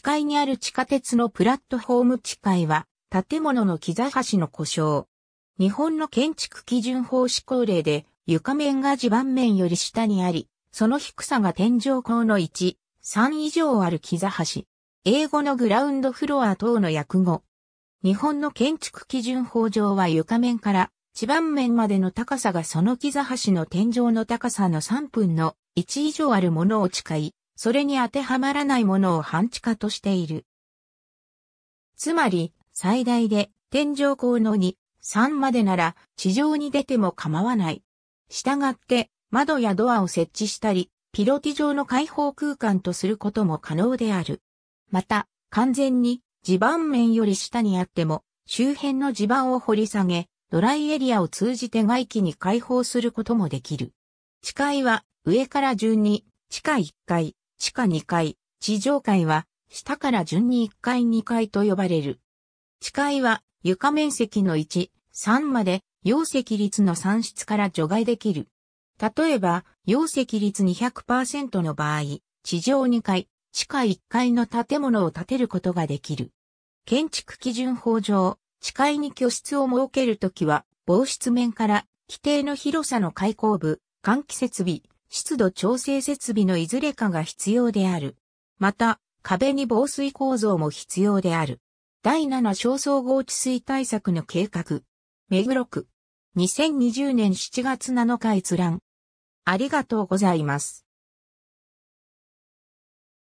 地下にある地下鉄のプラットホーム地階は、建物の木座橋の故障。日本の建築基準法施行令で、床面が地盤面より下にあり、その低さが天井高の1、3以上ある木座橋。英語のグラウンドフロア等の訳語。日本の建築基準法上は床面から地盤面までの高さがその木座橋の天井の高さの3分の1以上あるものを誓い、それに当てはまらないものを半地下としている。つまり、最大で天井高の2、3までなら地上に出ても構わない。従って、窓やドアを設置したり、ピロティ上の開放空間とすることも可能である。また、完全に地盤面より下にあっても、周辺の地盤を掘り下げ、ドライエリアを通じて外気に開放することもできる。地階は上から順に地下1階、地下2階、地上階は、下から順に1階2階と呼ばれる。地階は、床面積の1、3まで、容積率の算出から除外できる。例えば、容積率200%の場合、地上2階、地下1階の建物を建てることができる。建築基準法上、地階に居室を設けるときは、防湿面から規定の広さの開口部、換気設備、湿度調整設備のいずれかが必要である。また、壁に防水構造も必要である。第7焦燥合治水対策の計画。目黒区。2020年7月7日閲覧。ありがとうございます。